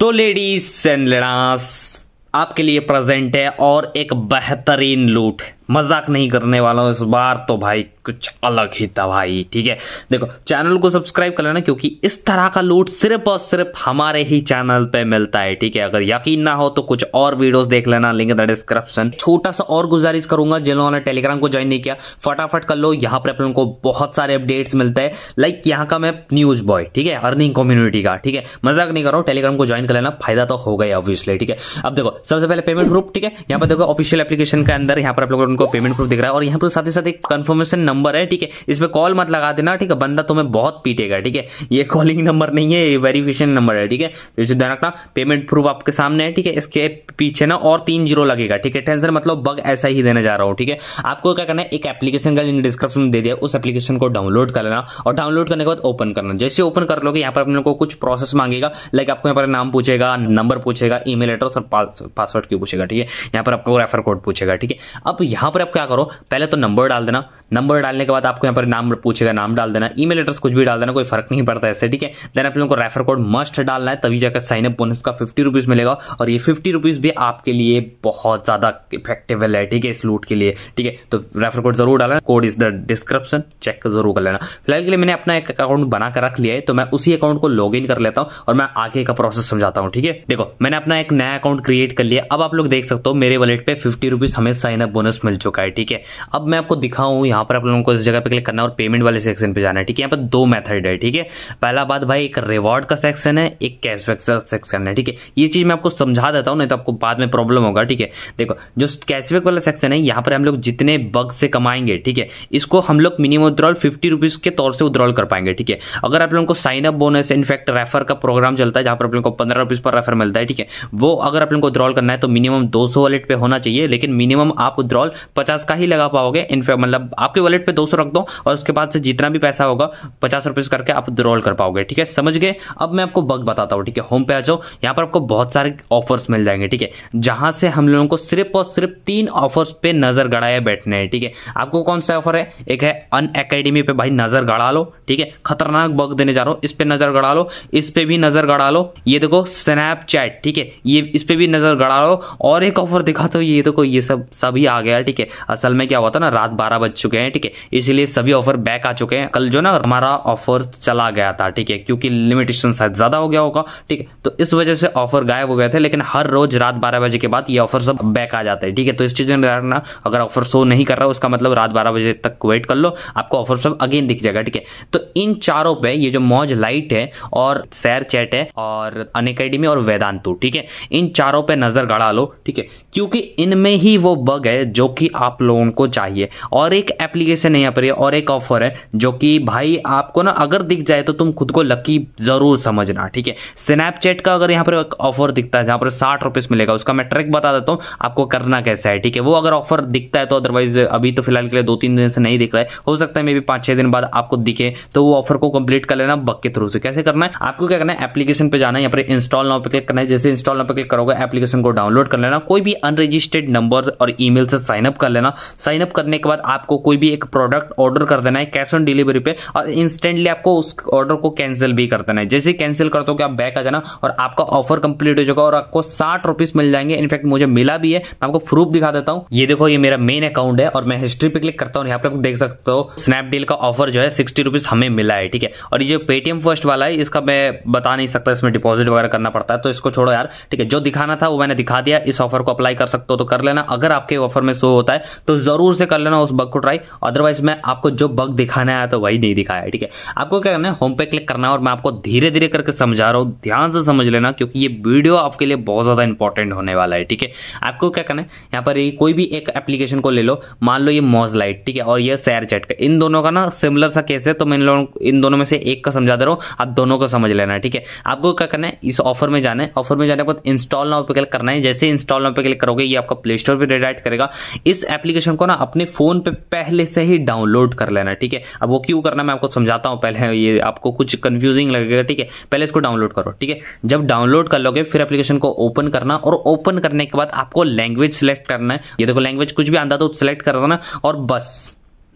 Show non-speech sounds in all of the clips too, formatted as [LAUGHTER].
तो ladies and लड़ास आपके लिए प्रेजेंट है और एक बेहतरीन लूट है मजाक नहीं करने वाला हूं इस बार तो भाई कुछ अलग ही दवाई ठीक है देखो चैनल को सब्सक्राइब कर लेना क्योंकि इस तरह का लूट सिर्फ और सिर्फ हमारे ही चैनल पे मिलता है ठीक है अगर यकीन ना हो तो कुछ और वीडियोस देख लेना लिंक द डिस्क्रिप्शन छोटा सा और गुजारिश करूंगा जिन्होंने टेलीग्राम को ज्वाइन नहीं किया फटाफट कर लो यहाँ पर अपने को बहुत सारे अपडेट्स मिलते हैं लाइक यहाँ का मैं न्यूज बॉय ठीक है अर्निंग कम्युनिटी का ठीक है मजाक नहीं करो टेलीग्राम को ज्वाइन कर लेना फायदा तो होगा गया ऑब्वियसली ठीक है अब देखो सबसे पहले पेमेंट प्रूफ ठीक है यहाँ पर देखो ऑफिशियल एप्लीकेशन के अंदर यहाँ पर आप लोगों को पेमेंट प्रूफ दिख रहा है और यहाँ पर साथ ही साथ एक कंफर्मेशन नंबर नंबर है ठीक है इसमें कॉल मत लगा देना ठीक है बंदा तुम्हें बहुत पीटेगा ठीक है ये कॉलिंग नंबर नहीं है ये वेरिफिकेशन नंबर है ठीक है तो इसे ध्यान रखना पेमेंट प्रूफ आपके सामने है ठीक है इसके पीछे ना और तीन जीरो लगेगा ठीक है टेंसर मतलब बग ऐसा ही देने जा रहा हूँ ठीक है आपको क्या करना है एक एप्लीकेशन का लिंक डिस्क्रिप्शन में दे दिया उस एप्लीकेशन को डाउनलोड कर लेना और डाउनलोड करने के बाद ओपन करना जैसे ओपन कर लोगे यहाँ पर अपने को कुछ प्रोसेस मांगेगा लाइक आपको यहाँ पर नाम पूछेगा नंबर पूछेगा ई मेल एड्रेस और पासवर्ड क्यों पूछेगा ठीक है यहाँ पर आपको रेफर कोड पूछेगा ठीक है अब यहाँ पर आप क्या करो पहले तो नंबर डाल देना नंबर डालने के बाद आपको यहाँ पर नाम पूछेगा नाम डाल देना ईमेल एड्रेस कुछ भी डाल देना कोई फर्क नहीं पड़ता ऐसे ठीक है देन आप लोगों को रेफर कोड मस्ट डालना है तभी जाकर साइनअप बोनस का फिफ्टी रुपीज़ मिलेगा और ये फिफ्टी रुपीज़ भी आपके लिए बहुत ज़्यादा इफेक्टिवल है ठीक है इस लूट के लिए ठीक है तो रेफर कोड जरूर डालना code is the description check जरूर कर लेना फिलहाल के लिए मैंने अपना एक अकाउंट बनाकर रख लिया है तो मैं उसी अकाउंट को लॉग कर लेता हूँ और मैं आगे का प्रोसेस समझाता हूँ ठीक है देखो मैंने अपना एक नया अकाउंट क्रिएट कर लिया अब आप लोग देख सकते हो मेरे वॉलेट पे फिफ्टी रुपीज हमें साइनअप बोनस मिल चुका है ठीक है अब मैं आपको दिखाऊँ यहाँ पर आप लोगों को इस जगह पे क्लिक करना है और पेमेंट वाले सेक्शन पे जाना है ठीक है यहाँ पर दो मेथड है ठीक है पहला बात भाई एक रिवॉर्ड का सेक्शन है एक कैशबैक का सेक्शन है ठीक है ये चीज़ मैं आपको समझा देता हूँ नहीं तो आपको बाद में प्रॉब्लम होगा ठीक है देखो जो कैशबैक वाला सेक्शन है यहाँ पर हम लोग जितने बग से कमाएंगे ठीक है इसको हम लोग मिनिमम विद्रॉल फिफ्टी रुपीज़ के तौर से विद्रॉल कर पाएंगे ठीक है अगर आप लोगों को sign up bonus in fact refer का प्रोग्राम चलता है जहाँ पर आप लोगों को पंद्रह रुपीज़ पर रेफर मिलता है ठीक है वो अगर आप लोगों को विद्रॉल करना है तो मिनिमम दो सौ वॉलेट पर होना चाहिए लेकिन मिनिमम आप विद्रॉल पचास का ही लगा पाओगे इनफैक्ट मतलब आपके वॉलेट हंड्रेड पे दो सौ रख दो और उसके बाद से जितना भी पैसा होगा पचास रुपये से करके आप विद्रॉल कर पाओगे ठीक है समझ गए अब मैं आपको बग बताता हूँ ठीक है होम पे आ जाओ यहाँ पर आपको बहुत सारे ऑफर्स मिल जाएंगे ठीक है जहां से हम लोगों को सिर्फ और सिर्फ तीन ऑफर्स पे नजर गड़ाए बैठने हैं ठीक है आपको कौन सा ऑफर है एक है अन अकेडमी पे भाई नजर गड़ा लो ठीक है खतरनाक बग देने जा रहा हूँ इस पे नजर गड़ा लो इस पे भी नजर गड़ा लो ये देखो स्नैपचैट ठीक है ये इस पे भी नजर गड़ा लो और एक ऑफर दिखा तो ये देखो ये सब सभी आ गया ठीक है असल में क्या हुआ था ना रात बारह बज चुके हैं ठीक है इसलिए सभी ऑफर बैक आ चुके हैं कल जो ना हमारा ऑफर चला गया था ठीक है क्योंकि लिमिटेशन शायद ज्यादा हो गया होगा ठीक है तो इस वजह से ऑफर गायब हो गए थे लेकिन हर रोज रात बारह बजे के बाद ये ऑफर सब बैक आ जाते हैं ठीक है तो इस चीज में अगर ऑफर शो नहीं कर रहा उसका मतलब रात बारह बजे तक वेट कर लो आपको ऑफर सब अगेन दिख जाएगा ठीक है तो इन चारों पे ये जो मौज लाइट है और सैर चैट है और अनकेडमी और वेदांतु ठीक है इन चारों पे नजर गड़ा लो ठीक है क्योंकि इनमें ही वो बग है जो कि आप लोगों को चाहिए और एक एप्लीकेशन से नहीं आ पा और एक ऑफर है जो कि भाई आपको ना अगर दिख जाए तो तुम खुद को लकी जरूर समझना ठीक है स्नैपचैट का अगर यहाँ पर एक ऑफर दिखता है जहाँ पर साठ रुपीस मिलेगा उसका मैं ट्रैक बता देता हूँ आपको करना कैसा है ठीक है वो अगर ऑफर दिखता है तो अदरवाइज अभी तो फिलहाल के लिए दो तीन दिन से नहीं दिख रहा है हो सकता है मे बी पाँच छः दिन बाद आपको दिखे तो वो ऑफर को कंप्लीट कर लेना बक के थ्रू से कैसे करना है आपको क्या करना है एप्लीकेशन पर जाना है यहाँ पर इंस्टॉल नाउ पर क्लिक करना है जैसे इंस्टॉल नाउ पर क्लिक करोगे एप्लीकेशन को डाउनलोड कर लेना कोई भी अनरजिस्टर्ड नंबर और ई से साइनअप कर लेना साइनअप करने के बाद आपको कोई भी एक प्रोडक्ट ऑर्डर कर देना है कैश ऑन डिलीवरी पे और इंस्टेंटली आपको उस ऑर्डर को कैंसिल भी कर देना है जैसे कैंसिल कर दो आप बैक आ जाना और आपका ऑफर कंप्लीट हो जाएगा और आपको साठ रुपीज मिल जाएंगे इनफैक्ट मुझे मिला भी है मैं आपको प्रूफ दिखा देता हूँ ये देखो ये मेरा मेन अकाउंट है और मैं हिस्ट्री पे क्लिक करता हूँ यहाँ पे देख सकते हो स्नैपडील का ऑफर जो है सिक्सटी हमें मिला है ठीक है और ये पेटीएम फर्स्ट वाला है इसका मैं बता नहीं सकता इसमें डिपॉजिट वगैरह करना पड़ता है तो इसको छोड़ो यार ठीक है जो दिखाना था वो मैंने दिखा दिया इस ऑफर को अप्लाई कर सकते हो तो कर लेना अगर आपके ऑफर में शो होता है तो जरूर से कर लेना उस बग को ट्राई अदर अदरवाइज मैं आपको जो बग दिखाने आया तो वही नहीं दिखाया है ठीक है आपको क्या करना है होम पे क्लिक करना है और मैं आपको धीरे धीरे करके समझा रहा हूँ ध्यान से समझ लेना क्योंकि ये वीडियो आपके लिए बहुत ज़्यादा इंपॉर्टेंट होने वाला है ठीक है आपको क्या करना है यहाँ पर कोई भी एक एप्लीकेशन को ले लो मान लो ये मॉज लाइट ठीक है और ये सैर चैट का इन दोनों का ना सिमिलर सा केस है तो मैं इन दोनों में से एक का समझा दे रहा हूँ आप दोनों को समझ लेना है ठीक है आपको क्या करना है इस ऑफर में जाना है ऑफर में जाने के बाद इंस्टॉल नाउ पे क्लिक करना है जैसे इंस्टॉल नाउ पे क्लिक करोगे ये आपका प्ले स्टोर पर रिडाइट करेगा इस एप्लीकेशन को ना अपने फोन पे पहले से ही डाउनलोड कर लेना ठीक है अब वो क्यों करना मैं आपको समझाता हूँ पहले ये आपको कुछ कन्फ्यूजिंग लगेगा ठीक है पहले इसको डाउनलोड करो ठीक है जब डाउनलोड कर लोगे फिर एप्लीकेशन को ओपन करना और ओपन करने के बाद आपको लैंग्वेज सेलेक्ट करना है ये देखो लैंग्वेज कुछ भी आंदा तो सेलेक्ट कर देना और बस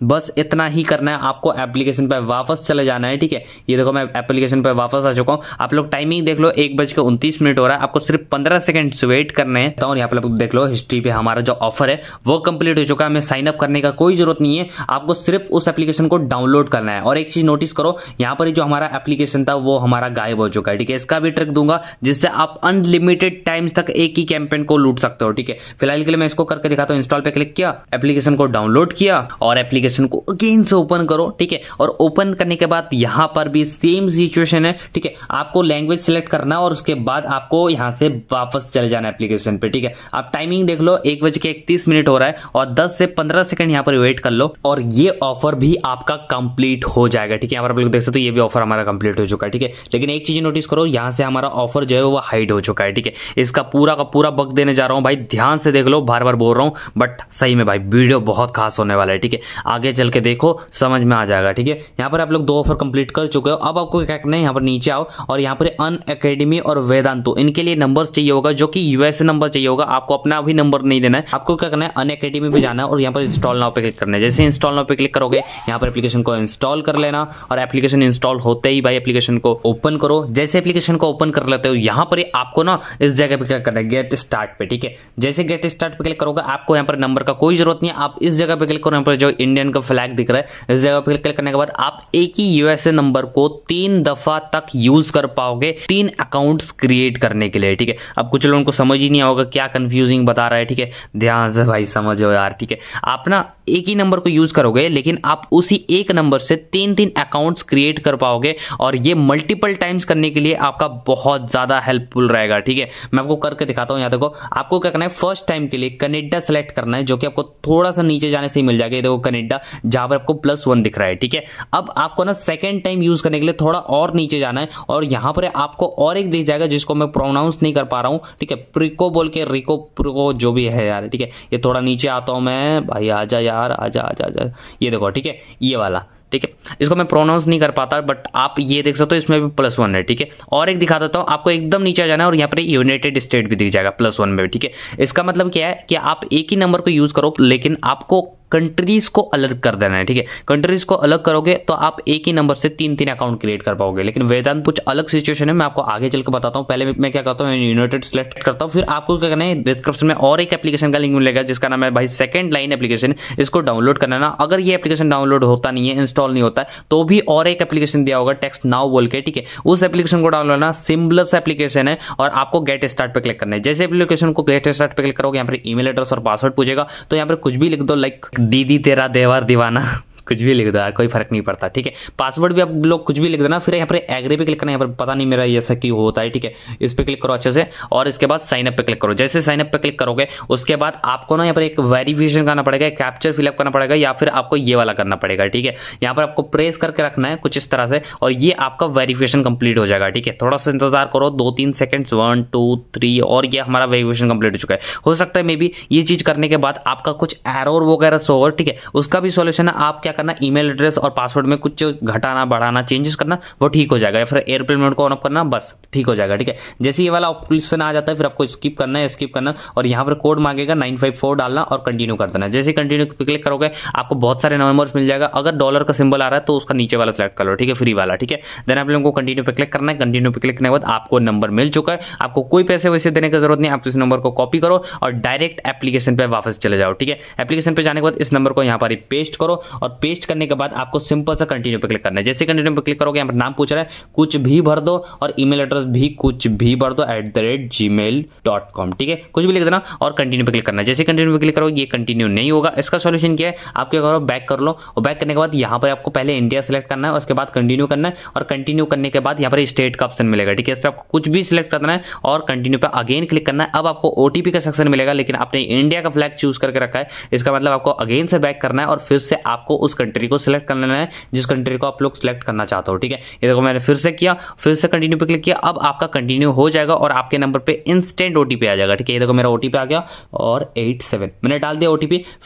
बस इतना ही करना है आपको एप्लीकेशन पर वापस चले जाना है ठीक है ये देखो मैं एप्लीकेशन पर वापस आ चुका हूँ आप लोग टाइमिंग देख लो एक बज के उनतीस मिनट हो रहा है आपको सिर्फ पंद्रह सेकंड वेट करने हैं तो और यहाँ पर देख लो हिस्ट्री पे हमारा जो ऑफर है वो कंप्लीट हो चुका है हमें साइन अप करने का कोई जरूरत नहीं है आपको सिर्फ उस एप्लीकेशन को डाउनलोड करना है और एक चीज नोटिस करो यहाँ पर जो हमारा एप्लीकेशन था वो हमारा गायब हो चुका है ठीक है इसका भी ट्रिक दूंगा जिससे आप अनलिमिटेड टाइम्स तक एक ही कैंपेन को लूट सकते हो ठीक है फिलहाल के लिए मैं इसको करके दिखाता हूँ इंस्टॉल पर क्लिक किया एप्लीकेशन को डाउनलोड किया और एप्लीकेशन एप्लीकेशन को अगेन से ओपन करो ठीक है और ओपन करने के बाद यहां पर भी सेम सिचुएशन है ठीक है आपको लैंग्वेज सेलेक्ट करना और उसके बाद आपको यहां से वापस चले जाना एप्लीकेशन पे ठीक है आप टाइमिंग देख लो एक बज के इकतीस मिनट हो रहा है और दस से पंद्रह सेकंड यहां पर वेट कर लो और ये ऑफर भी आपका कंप्लीट हो जाएगा ठीक है यहां पर आप लोग देख सकते हो ये भी ऑफर हमारा कंप्लीट हो चुका है ठीक है लेकिन एक चीज नोटिस करो यहां से हमारा ऑफर जो है वो हाइड हो चुका है ठीक है इसका पूरा का पूरा वक्त देने जा रहा हूं भाई ध्यान से देख लो बार बार बोल रहा हूं बट सही में भाई वीडियो बहुत खास होने वाला है ठीक है आगे चल के देखो समझ में आ जाएगा ठीक है यहाँ पर आप लोग दो ऑफर कंप्लीट कर चुके हो अब आपको क्या करना है यहाँ पर नीचे आओ और यहाँ पर अन अकेडमी और वेदांतो इनके लिए नंबर चाहिए होगा जो कि यूएस नंबर चाहिए होगा आपको अपना भी नंबर नहीं देना है आपको क्या करना है अन अकेडमी भी जाना है और यहाँ पर इंस्टॉल नाव पे क्लिक करना है जैसे इंस्टॉल नाव पे क्लिक करोगे यहाँ पर एप्लीकेशन को इंस्टॉल कर लेना और एप्लीकेशन इंस्टॉल होते ही भाई एप्लीकेशन को ओपन करो जैसे एप्लीकेशन को ओपन कर लेते हो यहाँ पर आपको ना इस जगह पर क्या करना है गेट स्टार्ट पे ठीक है जैसे गेट स्टार्ट पे क्लिक करोगे आपको यहाँ पर नंबर का कोई जरूरत नहीं है आप इस जगह पे क्लिक करो यहाँ पर जो इंडियन इंडियन का फ्लैग दिख रहा है इस जगह पर क्लिक करने के बाद आप एक ही यूएसए नंबर को तीन दफा तक यूज कर पाओगे तीन अकाउंट्स क्रिएट करने के लिए ठीक है अब कुछ लोगों को समझ ही नहीं आओगे क्या कंफ्यूजिंग बता रहा है ठीक है ध्यान से भाई समझो यार ठीक है आप ना एक ही नंबर को यूज करोगे लेकिन आप उसी एक नंबर से तीन तीन अकाउंट्स क्रिएट कर पाओगे और ये मल्टीपल टाइम्स करने के लिए आपका बहुत ज़्यादा हेल्पफुल रहेगा ठीक है मैं आपको करके दिखाता हूं यहां देखो आपको क्या करना है फर्स्ट टाइम के लिए कनेडा सेलेक्ट करना है जो कि आपको थोड़ा सा नीचे जाने से ही मिल जाएगा देखो कनेडा जहां पर आपको प्लस वन दिख रहा है ठीक है अब आपको ना सेकेंड टाइम यूज करने के लिए थोड़ा और नीचे जाना है और यहां पर आपको और एक दिख जाएगा जिसको मैं प्रोनाउंस नहीं कर पा रहा हूँ ठीक है प्रिको बोल के रिको प्रिको जो भी है यार ठीक है ये थोड़ा नीचे आता हूं मैं भाई आ जा यार आजा आजा आजा ये देखो ठीक है ये वाला ठीक है इसको मैं प्रोनाउंस नहीं कर पाता बट आप ये देख सकते हो इसमें भी प्लस वन है ठीक है और एक दिखा देता हूँ आपको एकदम नीचे जाना है और यहाँ पर यूनाइटेड स्टेट भी दिख जाएगा प्लस वन में ठीक है इसका मतलब क्या है कि आप एक ही नंबर को यूज़ करो लेकिन आपको कंट्रीज को अलग कर देना है ठीक है कंट्रीज को अलग करोगे तो आप एक ही नंबर से तीन तीन अकाउंट क्रिएट कर पाओगे लेकिन वेदांत कुछ अलग सिचुएशन है मैं आपको आगे चलकर बताता हूँ पहले मैं क्या करता हूँ यूनाइटेड सेलेक्ट करता हूँ फिर आपको क्या करना है डिस्क्रिप्शन में और एक एप्लीकेशन का लिंक मिलेगा जिसका नाम है भाई सेकंड लाइन एप्लीकेशन इसको डाउनलोड करना ना अगर ये एप्लीकेशन डाउनलोड होता नहीं है इंस्टॉल नहीं होता तो भी और एक एप्लीकेशन दिया होगा टेक्स्ट नाउ बोल के ठीक है उस एप्लीकेशन को डाउनलोड करना सिम्बलस एप्लीकेशन है और आपको गेट स्टार्ट पर क्लिक करना है जैसे एप्लीकेशन को गेट स्टार्ट पर क्लिक करोगे यहाँ पर ईमेल एड्रेस और पासवर्ड पूछेगा तो यहाँ पर कुछ भी लिख दो लाइक दीदी तेरा देवर दीवाना कुछ भी लिख देना कोई फर्क नहीं पड़ता ठीक है पासवर्ड भी आप लोग कुछ भी लिख देना फिर यहाँ पर एग्री पे क्लिक करना यहाँ पर पता नहीं मेरा ऐसा क्यों होता है ठीक है इस पर क्लिक करो अच्छे से और इसके बाद साइनअप पे क्लिक करो जैसे साइनअप पे क्लिक करोगे उसके बाद आपको ना यहाँ पर एक वेरिफिकेशन करना पड़ेगा कैप्चर फिलअप करना पड़ेगा या फिर आपको ये वाला करना पड़ेगा ठीक है यहाँ पर आपको प्रेस करके रखना है कुछ इस तरह से और ये आपका वेरीफिकेशन कंप्लीट हो जाएगा ठीक है थोड़ा सा इंतजार करो दो तीन सेकेंड्स वन टू थ्री और ये हमारा वेरीफिकेशन कंप्लीट हो चुका है हो सकता है मे बी ये चीज करने के बाद आपका कुछ एरर वगैरह सो ठीक है उसका भी सोल्यूशन आप क्या क्या करना ईमेल एड्रेस और पासवर्ड में कुछ घटाना बढ़ाना चेंजेस करना वो ठीक हो जाएगा या फिर एयरप्लेन मोड को ऑन ऑफ करना बस ठीक हो जाएगा ठीक है जैसे ये वाला ऑप्शन आ जाता है फिर आपको स्किप करना है स्किप करना और यहाँ पर कोड मांगेगा नाइन डालना और कंटिन्यू कर देना जैसे कंटिन्यू क्लिक करोगे आपको बहुत सारे नंबर्स मिल जाएगा अगर डॉलर का सिंबल आ रहा है तो उसका नीचे वाला सेलेक्ट कर लो ठीक है फ्री वाला ठीक है देन आप लोगों को कंटिन्यू पे क्लिक करना है कंटिन्यू पे क्लिक करने के बाद आपको नंबर मिल चुका है आपको कोई पैसे वैसे देने की जरूरत नहीं आप इस नंबर को कॉपी करो और डायरेक्ट एप्लीकेशन पर वापस चले जाओ ठीक है एप्लीकेशन पर जाने के बाद इस नंबर को यहाँ पर पेस्ट करो और पेस्ट करने के बाद आपको सिंपल सा कंटिन्यू पे क्लिक करना है जैसे कंटिन्यू पे क्लिक करोगे यहाँ पर नाम पूछ रहा है कुछ भी भर दो और ईमेल एड्रेस भी कुछ भी भर दो at the rate Gmail dot com ठीक है कुछ भी लिख देना और कंटिन्यू पर क्लिक करना है जैसे कंटिन्यू पे क्लिक करोगे ये कंटिन्यू नहीं होगा इसका सोल्यूशन क्या है आप क्या करो बैक कर लो और बैक करने के बाद यहाँ पर आपको पहले इंडिया सेलेक्ट करना है उसके बाद कंटिन्यू करना है और कंटिन्यू करने के बाद यहाँ पर स्टेट का ऑप्शन मिलेगा ठीक है इस पर आपको कुछ भी सिलेक्ट करना है और कंटिन्यू पर अगेन क्लिक करना है अब आपको ओटीपी का सेक्शन मिलेगा लेकिन आपने इंडिया का फ्लैग चूज करके रखा है इसका मतलब आपको अगेन से बैक करना है और फिर से आपको उस उस कंट्री को सिलेक्ट कर लेना है जिस कंट्री को आप लोग सिलेक्ट करना चाहते हो ठीक है ये देखो मैंने फिर से किया फिर से कंटिन्यू पे क्लिक किया अब आपका कंटिन्यू हो जाएगा और आपके नंबर पर इंस्टेंट ओ आ जाएगा ठीक है ये देखो मेरा ओ आ गया और एट मैंने डाल दिया ओ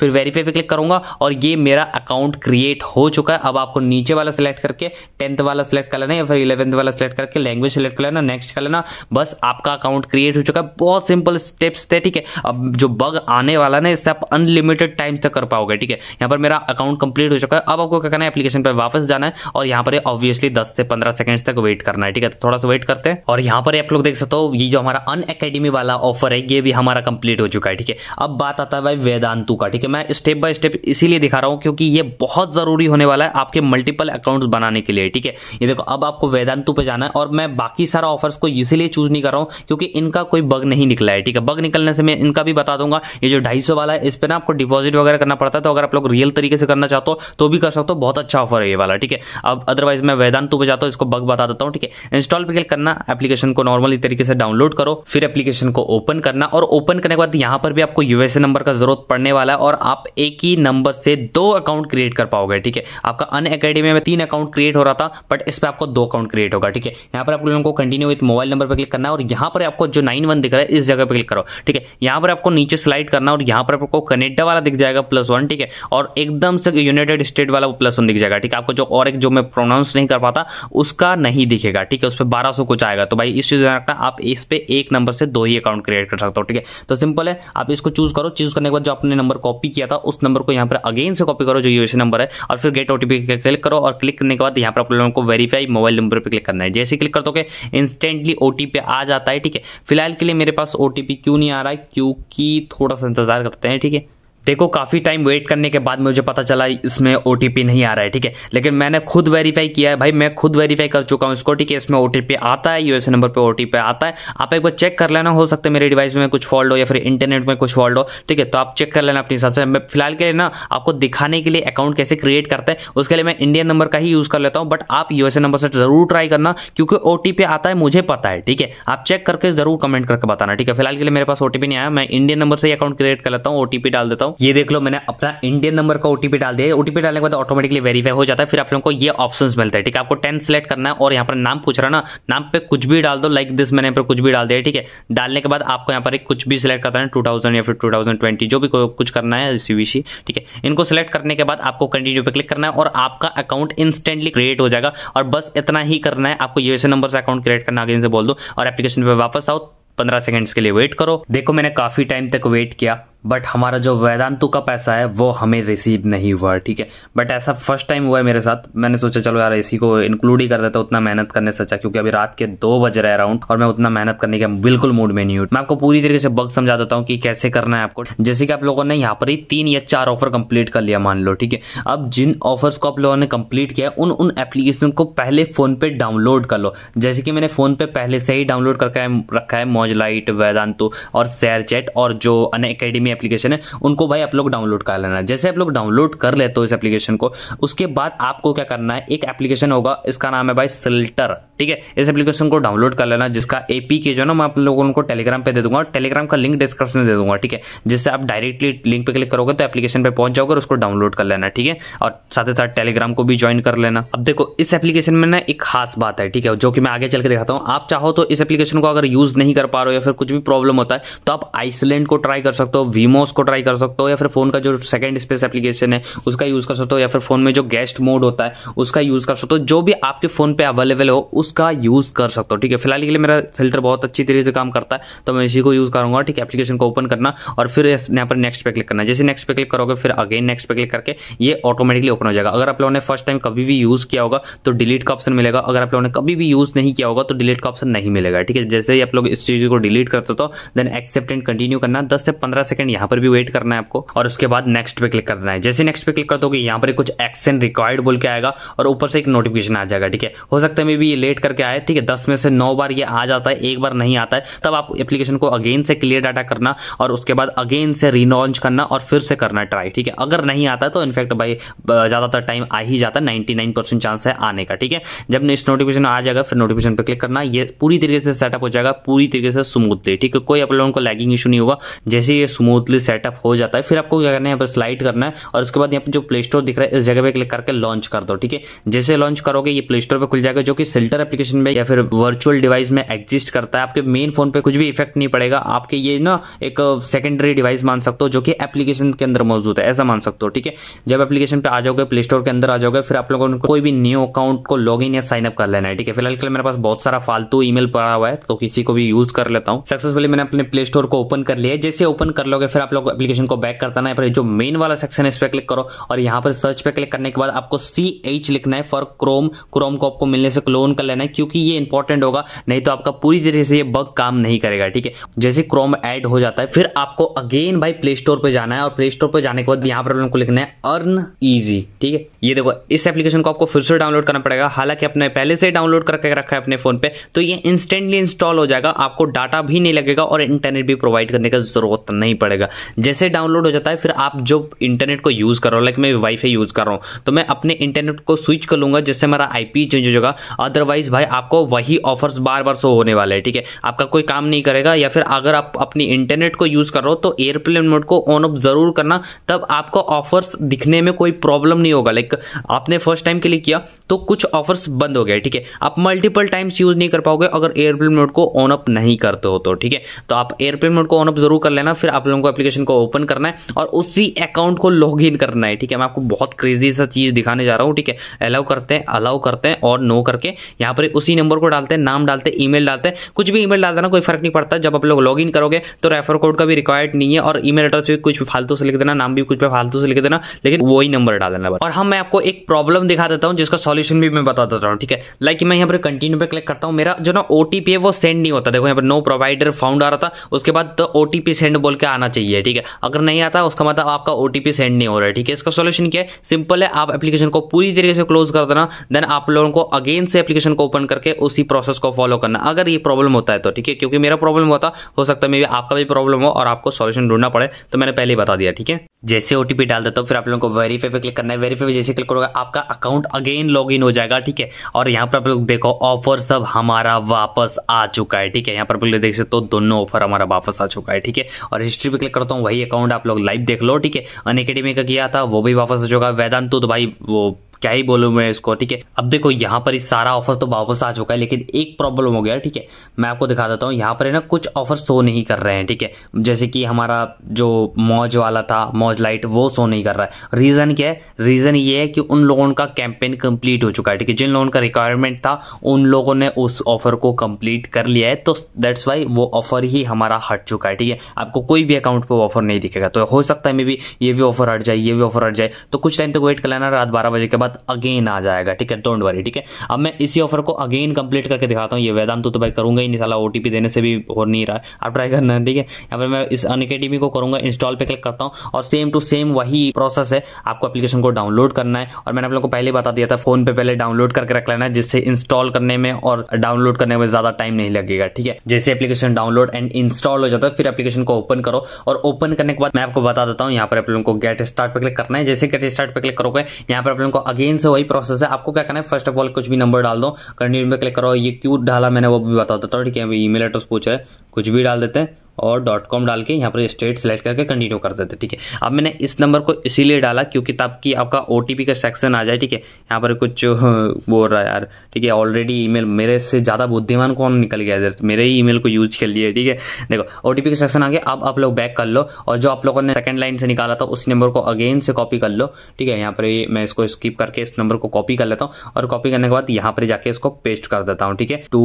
फिर वेरीफाई पे क्लिक करूंगा और ये मेरा अकाउंट क्रिएट हो चुका है अब आपको नीचे वाला सिलेक्ट करके टेंथ वाला सिलेक्ट कर लेना या फिर इलेवंथ वाला सिलेक्ट करके लैंग्वेज सिलेक्ट कर लेना नेक्स्ट कर लेना बस आपका अकाउंट क्रिएट हो चुका है बहुत सिंपल स्टेप्स थे ठीक है अब जो बग आने वाला ना इससे आप अनलिमिटेड टाइम तक कर पाओगे ठीक है यहाँ पर मेरा अकाउंट कंप्लीट हो चुका है अब आपको क्या करना है एप्लीकेशन पर वापस जाना है और यहाँ पर ऑब्वियसली दस से पंद्रह सेकंड तक वेट करना है ठीक है तो थोड़ा सा वेट करते हैं और यहाँ पर आप लोग देख सकते हो ये जो हमारा अन अकेडमी वाला ऑफर है ये भी हमारा कंप्लीट हो चुका है ठीक है अब बात आता है भाई वेदांतु का ठीक है मैं स्टेप बाय स्टेप इसीलिए दिखा रहा हूँ क्योंकि ये बहुत जरूरी होने वाला है आपके मल्टीपल अकाउंट्स बनाने के लिए ठीक है ये देखो अब आपको वेदांतु पे जाना है और मैं बाकी सारा ऑफर्स को इसीलिए चूज नहीं कर रहा हूँ क्योंकि इनका कोई बग नहीं निकला है ठीक है बग निकलने से मैं इनका भी बता दूंगा ये जो ढाई वाला है इस पर ना आपको डिपॉजिट वगैरह करना पड़ता है तो अगर आप लोग रियल तरीके से करना चाहते हो तो भी कर सकते हो बहुत अच्छा ऑफर है ये वाला ठीक है अब अदरवाइज मैं वैदान पे जाता हूँ इसको बग बता देता हूँ ठीक है इंस्टॉल पे क्लिक करना एप्लीकेशन को नॉर्मली तरीके से डाउनलोड करो फिर एप्लीकेशन को ओपन करना और ओपन करने के बाद यहाँ पर भी आपको यूएसए नंबर का जरूरत पड़ने वाला है और आप एक ही नंबर से दो अकाउंट क्रिएट कर पाओगे ठीक है आपका अन अकेडमी में तीन अकाउंट क्रिएट हो रहा था बट इस पर आपको दो अकाउंट क्रिएट होगा ठीक है यहाँ पर आप लोगों को कंटिन्यू विथ मोबाइल नंबर पर क्लिक करना और यहाँ पर आपको जो नाइन वन दिख रहा है इस जगह पर क्लिक करो ठीक है यहाँ पर आपको नीचे स्लाइड करना और यहाँ पर आपको कनेडा वाला दिख जाएगा प्लस वन ठीक है और एकदम से यूनाइटेड स्टेट स्टेट वाला वो प्लस वन दिख जाएगा ठीक है आपको जो और एक जो मैं प्रोनाउंस नहीं कर पाता उसका नहीं दिखेगा ठीक है उस पर बारह सौ कुछ आएगा तो भाई इस चीज़ में रखना आप इस पर एक नंबर से दो ही अकाउंट क्रिएट कर सकते हो ठीक है तो सिंपल है आप इसको चूज करो चूज करने के बाद जो आपने नंबर कॉपी किया था उस नंबर को यहाँ पर अगेन से कॉपी करो जो यूएसए नंबर है और फिर गेट ओटीपी क्लिक करो और क्लिक करने के बाद यहाँ पर आप लोगों को वेरीफाई मोबाइल नंबर पर क्लिक करना है जैसे क्लिक कर दो इंस्टेंटली ओटीपी आ जाता है ठीक है फिलहाल के लिए मेरे पास ओटीपी क्यों नहीं आ रहा है क्योंकि थोड़ा सा इंतजार करते हैं ठीक है देखो काफ़ी टाइम वेट करने के बाद मुझे पता चला इसमें ओ नहीं आ रहा है ठीक है लेकिन मैंने खुद वेरीफाई किया है भाई मैं खुद वेरीफाई कर चुका हूँ इसको ठीक है इसमें ओ आता है यूएसए नंबर पर ओ आता है आप एक बार चेक कर लेना हो सकता है मेरे डिवाइस में कुछ फॉल्ट हो या फिर इंटरनेट में कुछ फॉल्ट हो ठीक है तो आप चेक कर लेना अपने हिसाब से मैं फिलहाल के लिए ना आपको दिखाने के लिए अकाउंट कैसे क्रिएट करते हैं उसके लिए मैं इंडियन नंबर का ही यूज़ कर लेता हूँ बट आप यूएसए नंबर से ज़रूर ट्राई करना क्योंकि ओ आता है मुझे पता है ठीक है आप चेक करके ज़रूर कमेंट करके बताना ठीक है फिलहाल के लिए मेरे पास ओ नहीं आया मैं इंडियन नंबर से ही अकाउंट क्रिएट कर लेता हूँ ओ डाल देता हूँ ये देख लो मैंने अपना इंडियन नंबर का ओटीपी डाल दिया ओटीपी डालने के बाद ऑटोमेटिकली वेरीफाई हो जाता है फिर आप लोगों को ये ऑप्शन मिलता है ठीक है आपको टेन सेलेक्ट करना है और यहाँ पर नाम पूछ रहा ना नाम पे कुछ भी डाल दो लाइक दिस मैंने यहाँ पर कुछ भी डाल दिया ठीक है डालने के बाद आपको यहाँ पर कुछ भी सिलेक्ट करना है टू या फिर टू जो भी कुछ करना है सी ठीक है इनको सिलेक्ट करने के बाद आपको कंटिन्यू पे क्लिक करना है और आपका अकाउंट इंस्टेंटली क्रिएट हो जाएगा और बस इतना ही करना है आपको यूएसए नंबर से अकाउंट क्रिएट करना आगे बोल दो और एप्लीकेशन पर वापस आओ पंद्रह सेकंड्स के लिए वेट करो देखो मैंने काफी टाइम तक वेट किया बट हमारा जो वेदांतु का पैसा है वो हमें रिसीव नहीं हुआ ठीक है बट ऐसा फर्स्ट टाइम हुआ है मेरे साथ मैंने सोचा चलो यार इसी को इंक्लूड ही कर देता उतना मेहनत करने से अच्छा क्योंकि अभी रात के दो बज रहे अराउंड और मैं उतना मेहनत करने के बिल्कुल मूड में नहीं हूँ मैं आपको पूरी तरीके से बग समझा देता हूँ कि कैसे करना है आपको जैसे कि आप लोगों ने यहाँ पर ही तीन या चार ऑफर कंप्लीट कर लिया मान लो ठीक है अब जिन ऑफर्स को आप लोगों ने कंप्लीट किया उन उन एप्लीकेशन को पहले फोन पे डाउनलोड कर लो जैसे कि मैंने फोन पे पहले से ही डाउनलोड करके रखा है लाइट वेदांतु और शेयर चैट और जो अन अकेडमी एप्लीकेशन है उनको भाई आप लोग डाउनलोड कर लेना है जैसे आप लोग डाउनलोड कर लेते हो इस एप्लीकेशन को उसके बाद आपको क्या करना है एक एप्लीकेशन होगा इसका नाम है भाई सिल्टर ठीक है इस एप्लीकेशन को डाउनलोड कर लेना जिसका एपी के जो है ना मैं आप लोगों को टेलीग्राम पे दे दूंगा और टेलीग्राम का लिंक डिस्क्रिप्शन में दे दूंगा ठीक है जिससे आप डायरेक्टली लिंक पे क्लिक करोगे तो एप्लीकेशन पे पहुंच जाओगे उसको डाउनलोड कर लेना ठीक है और साथ ही साथ टेलीग्राम को भी ज्वाइन कर लेना अब देखो इस एप्लीकेशन में ना एक खास बात है ठीक है जो कि मैं आगे चल के दिखाता हूँ आप चाहो तो इस एप्लीकेशन को अगर यूज नहीं कर पा रहे हो या फिर कुछ भी प्रॉब्लम होता है तो आप आइसलैंड को ट्राई कर सकते हो वीमोस को ट्राई कर सकते हो या फिर फोन का जो सेकेंड स्पेस एप्लीकेशन है उसका यूज़ कर सकते हो या फिर फोन में जो गेस्ट मोड होता है उसका यूज़ कर सकते हो जो भी आपके फ़ोन पे अवेलेबल हो उसका यूज़ कर सकते हो ठीक है फिलहाल के लिए मेरा फिल्टर बहुत अच्छी तरीके से काम करता है तो मैं इसी को यूज़ करूंगा ठीक है एप्लीकेशन को ओपन करना और फिर यहाँ पर नेक्स्ट पे क्लिक करना जैसे नेक्स्ट पे क्लिक करोगे फिर अगेन नेक्स्ट पे क्लिक करके ये ऑटोमेटिकली ओपन हो जाएगा अगर आप लोगों ने फर्स्ट टाइम कभी भी यूज़ किया होगा तो डिलीट का ऑप्शन मिलेगा अगर आप लोगों ने कभी भी यूज़ नहीं किया होगा तो डिलीट का ऑप्शन नहीं मिलेगा ठीक है जैसे ही आप लोग इस चीज़ को डिलीट करते हो देन एक्सेप्ट एंड कंटिन्यू करना दस से पंद्रह सेकंड सेकेंड यहाँ पर भी वेट करना है आपको और उसके बाद नेक्स्ट पे क्लिक कर देना है जैसे नेक्स्ट पे क्लिक कर दोगे यहाँ पर कुछ एक्शन रिक्वायर्ड बोल के आएगा और ऊपर से एक नोटिफिकेशन आ जाएगा ठीक है हो सकता है मे भी ये लेट करके आए ठीक है दस में से नौ बार ये आ जाता है एक बार नहीं आता है तब आप एप्लीकेशन को अगेन से क्लियर डाटा करना और उसके बाद अगेन से रीलॉन्च करना और फिर से करना ट्राई ठीक है अगर नहीं आता तो इनफैक्ट भाई ज़्यादातर टाइम आ ही जाता है नाइन्टी चांस है आने का ठीक है जब इस नोटिफिकेशन आ जाएगा फिर नोटिफिकेशन पर क्लिक करना ये पूरी तरीके से सेटअप हो जाएगा पूरी तरीके से स्मूथली ठीक है कोई आप लोगों को लैगिंग इशू नहीं होगा जैसे ये स्मूथ स्मूथली सेटअप हो जाता है फिर आपको क्या करना है यहाँ पर स्लाइड करना है और उसके बाद यहाँ पर जो प्ले स्टोर दिख रहा है इस जगह पर क्लिक करके लॉन्च कर दो ठीक है जैसे लॉन्च करोगे ये प्ले स्टोर पर खुल जाएगा जो कि सिल्टर एप्लीकेशन में या फिर वर्चुअल डिवाइस में एग्जिस्ट करता है आपके मेन फोन पर कुछ भी इफेक्ट नहीं पड़ेगा आपके ये ना एक सेकेंडरी डिवाइस मान सकते हो जो कि एप्लीकेशन के अंदर मौजूद है ऐसा मान सकते हो ठीक है जब एप्लीकेशन पर आ जाओगे प्ले स्टोर के अंदर आ जाओगे फिर आप लोगों को कोई भी न्यू अकाउंट को लॉग इन या साइनअप कर लेना है ठीक है फिलहाल के लिए मेरे पास बहुत सारा फालतू ईमेल पड़ा हुआ है तो किसी को भी यूज कर लेता हूँ सक्सेसफुली मैंने अपने प्ले स्टोर को ओपन कर लिया जैसे ओपन कर लोगे पे फिर आप लोग एप्लीकेशन को बैक करता है जो मेन वाला सेक्शन है इस पर क्लिक करो और यहाँ पर सर्च पे क्लिक करने के बाद आपको सी एच लिखना है फॉर क्रोम क्रोम को आपको मिलने से क्लोन कर लेना है क्योंकि ये इंपॉर्टेंट होगा नहीं तो आपका पूरी तरह से ये बग काम नहीं करेगा ठीक है जैसे क्रोम ऐड हो जाता है फिर आपको अगेन भाई प्ले स्टोर पर जाना है और प्ले स्टोर पर जाने के बाद यहाँ पर आपको लिखना है अर्न ईजी ठीक है ये देखो इस एप्लीकेशन को आपको फिर से डाउनलोड करना पड़ेगा हालांकि अपने पहले से डाउनलोड करके रखा है अपने फोन पे तो ये इंस्टेंटली इंस्टॉल हो जाएगा आपको डाटा भी नहीं लगेगा और इंटरनेट भी प्रोवाइड करने का जरूरत नहीं पड़ेगा पड़ेगा जैसे डाउनलोड हो जाता है फिर आप जो इंटरनेट को यूज़ कर रहे हो लाइक मैं वाईफाई यूज़ कर रहा हूँ तो मैं अपने इंटरनेट को स्विच कर लूँगा जिससे हमारा आईपी चेंज हो जाएगा अदरवाइज भाई आपको वही ऑफर्स बार बार शो होने वाला है ठीक है आपका कोई काम नहीं करेगा या फिर अगर आप अपनी इंटरनेट को यूज़ कर रहे हो तो एयरप्लेन मोड को ऑन ऑफ ज़रूर करना तब आपको ऑफर्स दिखने में कोई प्रॉब्लम नहीं होगा लाइक आपने फर्स्ट टाइम के लिए किया तो कुछ ऑफर्स बंद हो गए ठीक है आप मल्टीपल टाइम्स यूज़ नहीं कर पाओगे अगर एयरप्लेन मोड को ऑन ऑफ नहीं करते हो तो ठीक है तो आप एयरप्लेन मोड को ऑन ऑफ जरूर कर लेना फिर आप लोगों को एप्लीकेशन को ओपन करना है और उसी अकाउंट को लॉग इन करना है ठीक है मैं आपको बहुत क्रेजी सा चीज़ दिखाने जा रहा हूँ ठीक है अलाउ करते हैं अलाउ करते हैं और नो करके यहाँ पर उसी नंबर को डालते हैं नाम डालते हैं ईमेल डालते हैं कुछ भी ईमेल डाल देना कोई फर्क नहीं पड़ता जब आप लोग लॉग करोगे तो रेफर कोड का भी रिक्वायर्ड नहीं है और ईमेल एड्रेस भी कुछ फालतू से लिख देना नाम भी कुछ भी फालतू से लिख देना लेकिन वही नंबर डाल देना और हम मैं आपको एक प्रॉब्लम दिखा देता हूँ जिसका सोल्यूशन भी मैं बता देता हूँ ठीक है लाइक मैं यहाँ पर कंटिन्यू पे क्लिक करता हूँ मेरा जो ना ओ है वो सेंड नहीं होता देखो यहाँ पर नो प्रोवाइडर फाउंड आ रहा था उसके बाद तो ओ सेंड बोल के आना चाहिए ठीक है अगर नहीं आता उसका मतलब आपका ओटीपी सेंड नहीं हो रहा है ठीक है इसका सोल्यूशन क्या है सिंपल है आप एप्लीकेशन को पूरी तरीके से क्लोज कर देना देन आप लोगों को अगेन से एप्लीकेशन को ओपन करके उसी प्रोसेस को फॉलो करना अगर ये प्रॉब्लम होता है तो ठीक है क्योंकि मेरा प्रॉब्लम होता हो सकता है मे भी आपका भी प्रॉब्लम हो और आपको सोल्यूशन ढूंढना पड़े तो मैंने पहले ही बता दिया ठीक है जैसे ओटीपी डाल देता हूँ फिर आप लोगों को वेरीफाई पे क्लिक करना है वेरीफाई पे जैसे क्लिक करोगे आपका अकाउंट अगेन लॉगिन हो जाएगा ठीक है और यहाँ पर आप लोग देखो ऑफर सब हमारा वापस आ चुका है ठीक है यहाँ पर आप लोग देख सकते हो दोनों ऑफर हमारा वापस आ चुका है ठीक है और हिस्ट्री पे क्लिक करता हूँ वही अकाउंट आप लोग लाइव देख लो ठीक है अन का किया था वो भी वापस हो जाएगा वेदांतु तो भाई वो क्या ही बोलूँ मैं इसको ठीक है अब देखो यहाँ पर सारा ऑफर तो वापस आ चुका है लेकिन एक प्रॉब्लम हो गया ठीक है मैं आपको दिखा देता हूँ यहाँ पर है ना कुछ ऑफर शो नहीं कर रहे हैं ठीक है जैसे कि हमारा जो मौज वाला था मौज लाइट वो शो नहीं कर रहा है रीज़न क्या है रीज़न ये है कि उन लोगों का कैंपेन कंप्लीट हो चुका है ठीक है जिन लोगों का रिक्वायरमेंट था उन लोगों ने उस ऑफर को कंप्लीट कर लिया है तो दैट्स वाई वो ऑफर ही हमारा हट चुका है ठीक है आपको कोई भी अकाउंट पर ऑफर नहीं दिखेगा तो हो सकता है मे बी ये भी ऑफर हट जाए ये भी ऑफर हट जाए तो कुछ टाइम तक वेट कर लेना रात बारह बजे के बाद बाद अगेन आ जाएगा ठीक है डोंट वरी ठीक है अब मैं इसी ऑफर को अगेन कंप्लीट करके दिखाता हूँ ये वेदांत तो, भाई करूंगा ही नहीं साला ओटीपी देने से भी हो नहीं रहा है आप ट्राई करना ठीक है या फिर मैं इस अनकेडमी को करूंगा इंस्टॉल पर क्लिक करता हूँ और सेम टू सेम वही प्रोसेस है आपको एप्लीकेशन को डाउनलोड करना है और मैंने आप लोग को पहले बता दिया था फोन पे पहले डाउनलोड करके रख लेना है जिससे इंस्टॉल करने में और डाउनलोड करने में ज़्यादा टाइम नहीं लगेगा ठीक है जैसे एप्लीकेशन डाउनलोड एंड इंस्टॉल हो जाता है फिर एप्लीकेशन को ओपन करो और ओपन करने के बाद मैं आपको बता देता हूँ यहाँ पर आप लोगों को गेट स्टार्ट पर क्लिक करना है जैसे गेट स्टार्ट पर क्लिक करोगे यहाँ पर आप लोगों को अगेन से वही प्रोसेस है आपको क्या करना है फर्स्ट ऑफ ऑल कुछ भी नंबर डाल दो कंटिन्यू में क्लिक करो ये क्यों डाला मैंने वो भी बता देता हूँ ठीक है ई मेल एड्रेस पूछा है कुछ भी डाल देते हैं और डॉट कॉम डाल के यहाँ पर स्टेट सेलेक्ट करके कंटिन्यू कर देते ठीक है अब मैंने इस नंबर को इसीलिए डाला क्योंकि तब की आपका ओ का सेक्शन आ जाए ठीक है यहाँ पर कुछ बोल [LAUGHS] रहा है यार ठीक है ऑलरेडी ईमेल मेरे से ज़्यादा बुद्धिमान कौन निकल गया इधर मेरे ही ईमेल को यूज कर लिए ठीक है देखो ओ का सेक्शन आ गया अब आप लोग बैक कर लो और जो आप लोगों ने सेकेंड लाइन से निकाला था उस नंबर को अगेन से कॉपी कर लो ठीक है यहाँ पर मैं इसको स्किप करके इस नंबर को कॉपी कर लेता हूँ और कॉपी करने के बाद यहाँ पर जाके इसको पेस्ट कर देता हूँ ठीक है टू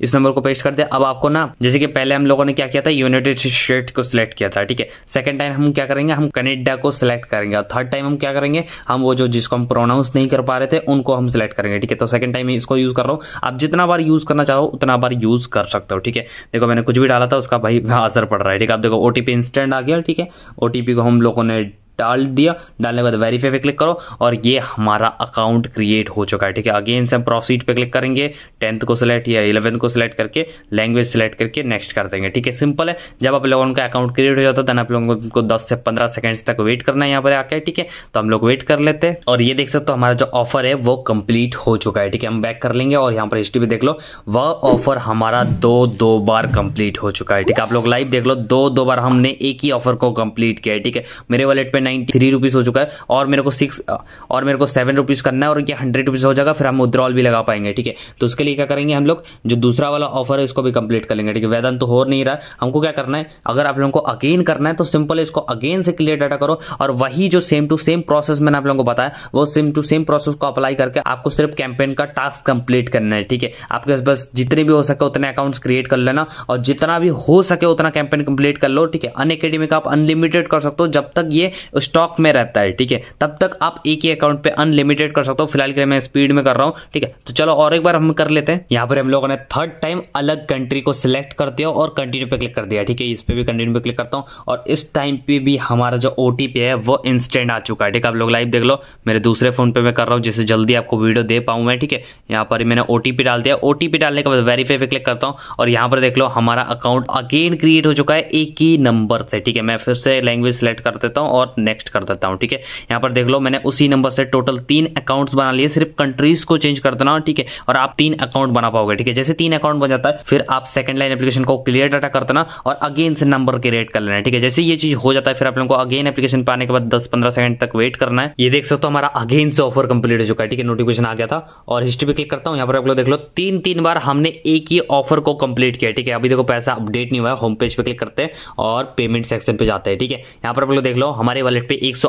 इस नंबर को पेस्ट कर दिया अब आपको ना जैसे कि पहले हम लोगों ने क्या किया था यूनाइटेड स्टेट को सिलेक्ट किया था ठीक है सेकंड टाइम हम क्या करेंगे हम कनेडा को सिलेक्ट करेंगे और थर्ड टाइम हम क्या करेंगे हम वो जो जिसको हम प्रोनाउंस नहीं कर पा रहे थे उनको हम सिलेक्ट करेंगे ठीक है तो सेकंड टाइम इसको यूज़ कर रहा हूँ आप जितना बार यूज़ करना चाहो उतना बार यूज़ कर सकते हो ठीक है देखो मैंने कुछ भी डाला था उसका भाई [LAUGHS] असर पड़ रहा है ठीक है आप देखो ओटीपी इंस्टेंट आ गया ठीक है ओटीपी को हम लोगों ने डाल दिया डालने के बाद वेरीफाई पे क्लिक करो और ये हमारा अकाउंट क्रिएट हो चुका है ठीक है अगेन से हम प्रोसीड पे क्लिक करेंगे टेंथ को सिलेक्ट या इलेवंथ को सिलेक्ट करके लैंग्वेज सिलेक्ट करके नेक्स्ट कर देंगे ठीक है सिंपल है जब आप लोगों का अकाउंट क्रिएट हो जाता है तो आप लोगों को दस से पंद्रह सेकेंड्स तक वेट करना है यहाँ पर आके ठीक है तो हम लोग वेट कर लेते हैं और ये देख सकते हो हमारा जो ऑफर है वो कंप्लीट हो चुका है ठीक है हम बैक कर लेंगे और यहाँ पर हिस्ट्री भी देख लो वह ऑफर हमारा दो दो बार कंप्लीट हो चुका है ठीक है आप लोग लाइव देख लो दो दो बार हमने एक ही ऑफर को कंप्लीट किया है ठीक है मेरे वॉलेट पे नाइन्टी थ्री हो चुका है और मेरे को सिक्स और मेरे को सेवन रुपीज़ करना है और ये हंड्रेड रुपीज़ हो जाएगा फिर हम विद्रॉल भी लगा पाएंगे ठीक है तो उसके लिए क्या करेंगे हम लोग जो दूसरा वाला ऑफर है इसको भी कंप्लीट कर लेंगे ठीक है वेदन तो हो नहीं रहा हमको क्या करना है अगर आप लोगों को अगेन करना है तो सिंपल इसको अगेन से क्लियर डाटा करो और वही जो सेम टू सेम प्रोसेस मैंने आप लोगों को बताया वो सेम टू सेम प्रोसेस को अप्लाई करके आपको सिर्फ कैंपेन का टास्क कंप्लीट करना है ठीक है आपके पास बस जितने भी हो सके उतने अकाउंट्स क्रिएट कर लेना और जितना भी हो सके उतना कैंपेन कंप्लीट कर लो ठीक है अन का आप अनलिमिटेड कर सकते हो जब तक ये स्टॉक तो में रहता है ठीक है तब तक आप एक ही अकाउंट पे अनलिमिटेड कर सकते हो फिलहाल के लिए मैं स्पीड में कर रहा हूँ ठीक है तो चलो और एक बार हम कर लेते हैं यहाँ पर हम लोगों ने थर्ड टाइम अलग कंट्री को सिलेक्ट कर दिया और कंटिन्यू पे क्लिक कर दिया ठीक है इस पर भी कंटिन्यू पे क्लिक करता हूँ और इस टाइम पे भी हमारा जो ओ है वो इंस्टेंट आ चुका है ठीक है आप लोग लाइव देख लो मेरे दूसरे फोन पे मैं कर रहा हूँ जिससे जल्दी आपको वीडियो दे पाऊँ मैं ठीक है यहाँ पर मैंने ओ डाल दिया ओ डालने के बाद वेरीफाई पे क्लिक करता हूँ और यहाँ पर देख लो हमारा अकाउंट अगेन क्रिएट हो चुका है एक ही नंबर से ठीक है मैं फिर से लैंग्वेज सेलेक्ट कर देता हूँ और नेक्स्ट कर देता हूँ ठीक है यहाँ पर देख लो मैंने उसी नंबर से टोटल तीन अकाउंट्स बना लिए सिर्फ कंट्रीज को चेंज कर देना ठीक है और आप तीन अकाउंट बना पाओगे ठीक है जैसे तीन अकाउंट बन जाता है फिर आप सेकंड लाइन एप्लीकेशन को क्लियर डाटा कर देना और अगेन से नंबर क्रिएट कर लेना ठीक है जैसे ये चीज हो जाता है फिर आप लोगों को अगेन एप्लीकेशन पाने के बाद दस पंद्रह सेकंड तक वेट करना है ये देख सकते हो हमारा अगेन से ऑफर कंप्लीट हो चुका है ठीक है नोटिफिकेशन आ गया था और हिस्ट्री पे क्लिक करता हूँ यहाँ पर आप लोग देख लो तीन तीन बार हमने एक ही ऑफर को कंप्लीट किया ठीक है अभी देखो पैसा अपडेट नहीं हुआ है होम पेज पे क्लिक करते हैं और पेमेंट सेक्शन पे जाते हैं ठीक है यहाँ पर आप लोग देख लो हमारे वाले वॉलेट पे एक सौ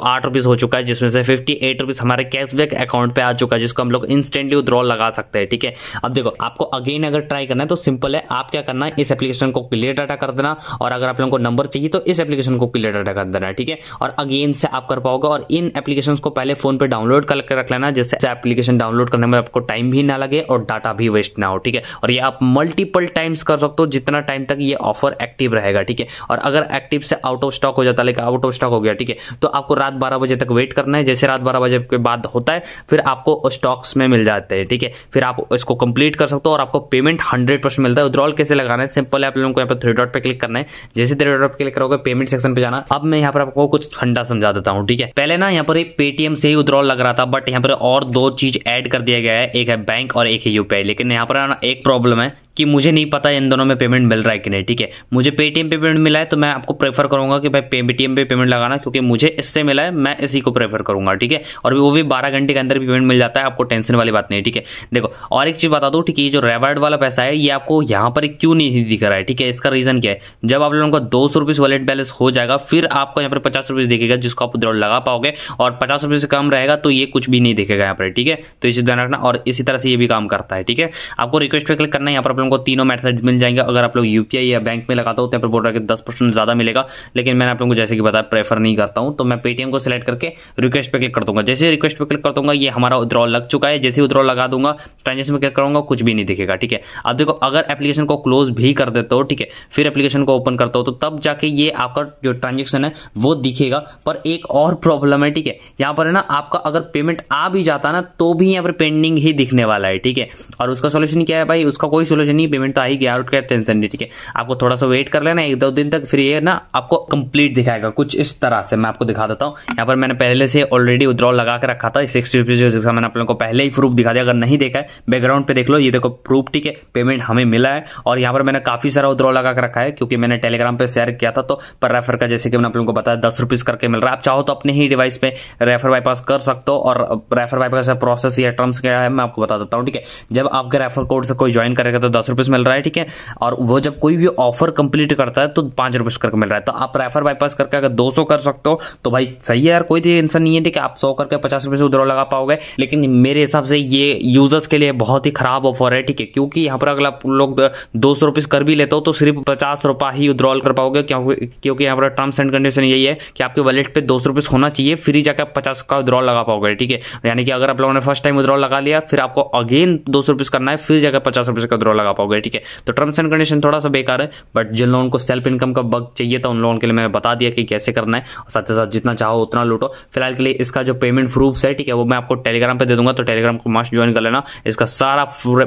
हो चुका है जिसमें से फिफ्टी एट हमारे कैशबैक अकाउंट पे आ चुका है जिसको हम लोग इंस्टेंटली विद्रॉल लगा सकते हैं ठीक है थीके? अब देखो आपको अगेन अगर ट्राई करना है तो सिंपल है आप क्या करना है इस एप्लीकेशन को क्लियर डाटा कर देना और अगर आप लोगों को नंबर चाहिए तो इस एप्लीकेशन को क्लियर डाटा कर देना ठीक है और अगेन से आप कर पाओगे और इन एप्लीकेशन को पहले फोन पे डाउनलोड करके रख लेना जिससे एप्लीकेशन डाउनलोड करने में आपको टाइम भी ना लगे और डाटा भी वेस्ट ना हो ठीक है और ये आप मल्टीपल टाइम्स कर सकते हो जितना टाइम तक ये ऑफर एक्टिव रहेगा ठीक है और अगर एक्टिव से आउट ऑफ स्टॉक हो जाता है लेकिन आउट ऑफ स्टॉक हो गया ठीक है तो आपको रात बारह बजे तक वेट करना है जैसे रात बारह बजे के बाद होता है फिर आपको स्टॉक्स में मिल जाते हैं ठीक है फिर आप इसको कंप्लीट कर सकते हो और आपको पेमेंट हंड्रेड परसेंट मिलता है विद्रॉल कैसे लगाना है सिंपल आप लोगों को यहाँ पर थ्री डॉट पर क्लिक करना है जैसे थ्री डॉट पर क्लिक करोगे पेमेंट सेक्शन पे जाना अब मैं यहाँ पर आपको कुछ फंडा समझा देता हूँ ठीक है पहले ना यहाँ पर पेटीएम से ही विद्रॉल लग रहा था बट यहाँ पर और दो चीज एड कर दिया गया है एक है बैंक और एक है यूपीआई लेकिन यहाँ पर एक प्रॉब्लम है कि मुझे नहीं पता इन दोनों में पेमेंट मिल रहा है कि नहीं ठीक है मुझे पेटीएम पे पेमेंट मिला है तो मैं आपको प्रेफर करूंगा कि भाई पेटीएम पे पेमेंट लगाना क्योंकि मुझे इससे मिला है मैं इसी को प्रेफर करूंगा ठीक है और वो भी बारह घंटे के अंदर पेमेंट मिल जाता है आपको टेंशन वाली बात नहीं ठीक है देखो और एक चीज़ बता दो ठीक है जो रेवार्ड वाला पैसा है ये आपको यहाँ पर क्यों नहीं दिख रहा है ठीक है इसका रीज़न क्या है जब आप लोगों का दो सौ वॉलेट बैलेंस हो जाएगा फिर आपको यहाँ पर पचास रुपीज़ दिखेगा जिसको आप दौड़ लगा पाओगे और पचास से कम रहेगा तो ये कुछ भी नहीं दिखेगा यहाँ पर ठीक है तो इसे ध्यान रखना और इसी तरह से ये भी काम करता है ठीक है आपको रिक्वेस्ट पे क्लिक करना है यहाँ पर आप हमको तीनों मैथड मिल जाएंगे अगर आप लोग यूपीआई या बैंक में लगाते हो तो पर बोल रहा है दस परसेंट ज़्यादा मिलेगा लेकिन मैंने आप लोगों को जैसे कि बताया प्रेफर नहीं करता हूं तो मैं पेटीएम को सिलेक्ट करके रिक्वेस्ट पर क्लिक कर दूंगा जैसे रिक्वेस्ट पर क्लिक कर दूंगा ये हमारा उद्रॉल लग चुका है जैसे उद्रॉल लगा दूंगा ट्रांजेक्शन में क्लिक करूंगा कुछ भी नहीं दिखेगा ठीक है अब देखो अगर एप्लीकेशन को क्लोज भी कर देते हो ठीक है फिर एप्लीकेशन को ओपन करता हो तो तब जाके ये आपका जो ट्रांजेक्शन है वो दिखेगा पर एक और प्रॉब्लम है ठीक है यहाँ पर है ना आपका अगर पेमेंट आ भी जाता ना तो भी यहाँ पर पेंडिंग ही दिखने वाला है ठीक है और उसका सोल्यूशन क्या है भाई उसका कोई सोल्यूशन नहीं पेमेंट तो आई गया और क्या टेंशन नहीं ठीक है आपको थोड़ा सा वेट कर लेना एक दो दिन तक फिर ये ना आपको कंप्लीट दिखाएगा कुछ इस तरह से मैं आपको दिखा देता हूँ यहाँ पर मैंने पहले से ऑलरेडी उद्रॉ लगा के रखा था सिक्सटी रुपीज जिसका मैंने आप लोगों को पहले ही प्रूफ दिखा दिया अगर नहीं देखा है बैकग्राउंड पे देख लो ये देखो प्रूफ ठीक है पेमेंट हमें मिला है और यहाँ पर मैंने काफी सारा उद्रॉ लगा के रखा है क्योंकि मैंने टेलीग्राम पर शेयर किया था तो पर रेफर का जैसे कि मैंने आप लोगों को बताया दस रुपीज करके मिल रहा है आप चाहो तो अपने ही डिवाइस पे रेफर बाईपास कर सकते हो और रेफर बाईपास प्रोसेस या टर्म्स क्या है मैं आपको बता देता हूँ ठीक है जब आपके रेफर कोड से कोई ज्वाइन करेगा तो दस रुपये से मिल रहा है ठीक है और वो जब कोई भी ऑफर कंप्लीट करता है तो पाँच रुपये से करके मिल रहा है तो आप रेफर बाईपास करके अगर दो सौ कर सकते हो तो भाई सही है यार कोई टेंशन तो नहीं है ठीक है आप सौ करके पचास रुपये से उधर लगा पाओगे लेकिन मेरे हिसाब से ये यूजर्स के लिए बहुत ही खराब ऑफर है ठीक है क्योंकि यहाँ पर अगर आप लोग दो सौ रुपये कर भी लेते हो तो सिर्फ पचास रुपये ही विद्रॉल कर पाओगे क्योंकि यहाँ पर टर्म्स एंड कंडीशन यही है कि आपके वॉलेट पे दो सौ रुपये होना चाहिए फिर ही जाकर आप पचास का विद्रॉल लगा पाओगे ठीक है यानी कि अगर आप लोगों ने फर्स्ट टाइम विद्रॉल लगा लिया फिर आपको अगेन दो सौ रुपये करना है फिर जाकर पचास रुपये का विद्रॉल लगा पाओगे ठीक है तो टर्म्स एंड कंडीशन थोड़ा सा बेकार है बट जिन लोगों को सेल्फ इनकम का बग चाहिए था उन लोगों के लिए मैंने बता दिया कि कैसे करना है और साथ ही साथ जितना चाहो उतना लूटो फिलहाल के लिए इसका जो पेमेंट प्रूफ है ठीक है वो मैं आपको टेलीग्राम पर दे दूंगा तो टेलीग्राम को मास्ट ज्वाइन कर लेना इसका सारा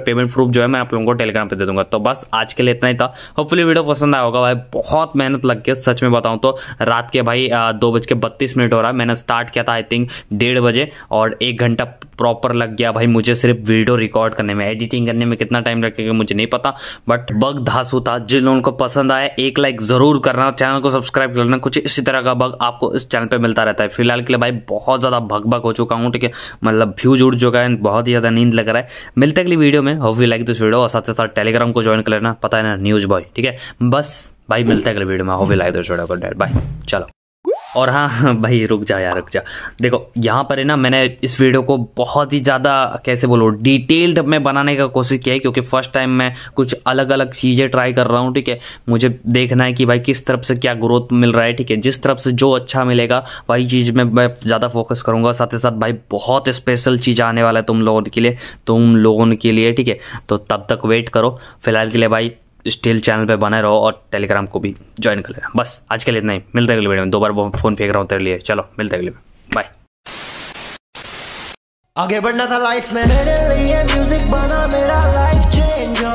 पेमेंट प्रूफ जो है मैं आप लोगों को टेलीग्राम पर दे दूंगा तो बस आज के लिए इतना ही था होपफुली वीडियो पसंद आया होगा भाई बहुत मेहनत लग गया सच में बताऊँ तो रात के भाई दो बज के बत्तीस मिनट हो रहा है मैंने स्टार्ट किया था आई थिंक डेढ़ बजे और एक घंटा प्रॉपर लग गया भाई मुझे सिर्फ वीडियो रिकॉर्ड करने में एडिटिंग करने में कितना टाइम लगेगा मुझे मुझे नहीं पता बट बग धासु था जिन लोगों को पसंद आया एक लाइक जरूर करना चैनल को सब्सक्राइब करना कुछ इसी तरह का बग आपको इस चैनल पर मिलता रहता है फिलहाल के लिए भाई बहुत ज़्यादा भग भग हो चुका हूँ ठीक है मतलब व्यूज उड़ चुका है बहुत ही ज़्यादा नींद लग रहा है मिलते अगली वीडियो में hope you like this video और साथ साथ टेलीग्राम को ज्वाइन कर लेना पता है ना न्यूज बॉय ठीक है बस भाई मिलते हैं अगले वीडियो में hope you like this video bye चलो और हाँ, हाँ भाई रुक जा यार रुक जा देखो यहाँ पर है ना मैंने इस वीडियो को बहुत ही ज़्यादा कैसे बोलो डिटेल्ड में बनाने का कोशिश किया है क्योंकि फर्स्ट टाइम मैं कुछ अलग अलग चीज़ें ट्राई कर रहा हूँ ठीक है मुझे देखना है कि भाई किस तरफ से क्या ग्रोथ मिल रहा है ठीक है जिस तरफ से जो अच्छा मिलेगा वही चीज़ में मैं ज़्यादा फोकस करूँगा साथ ही साथ भाई बहुत स्पेशल चीज़ आने वाला है तुम लोगों के लिए तुम लोगों के लिए ठीक है तो तब तक वेट करो फिलहाल के लिए भाई स्टील चैनल पे बने रहो और टेलीग्राम को भी ज्वाइन कर लेना बस आज के लिए इतना ही मिलते अगले वीडियो में दो बार फोन फेंक रहा हूँ तेरे लिए चलो मिलते अगले में बाय आगे बढ़ना था लाइफ में मेरे लिए म्यूजिक बना मेरा लाइफ चेंज